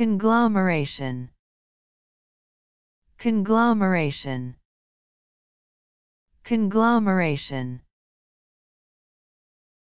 Conglomeration Conglomeration Conglomeration